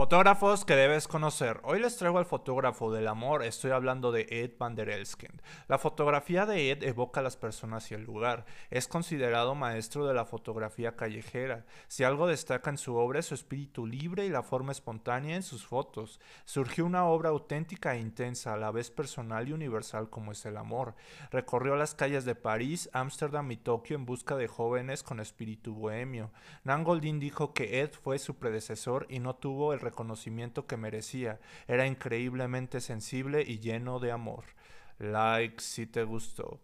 Fotógrafos que debes conocer. Hoy les traigo al fotógrafo del amor, estoy hablando de Ed van der Elsken. La fotografía de Ed evoca a las personas y el lugar. Es considerado maestro de la fotografía callejera. Si algo destaca en su obra es su espíritu libre y la forma espontánea en sus fotos. Surgió una obra auténtica e intensa, a la vez personal y universal como es el amor. Recorrió las calles de París, Ámsterdam y Tokio en busca de jóvenes con espíritu bohemio. Goldin dijo que Ed fue su predecesor y no tuvo el reconocimiento que merecía. Era increíblemente sensible y lleno de amor. Like si te gustó.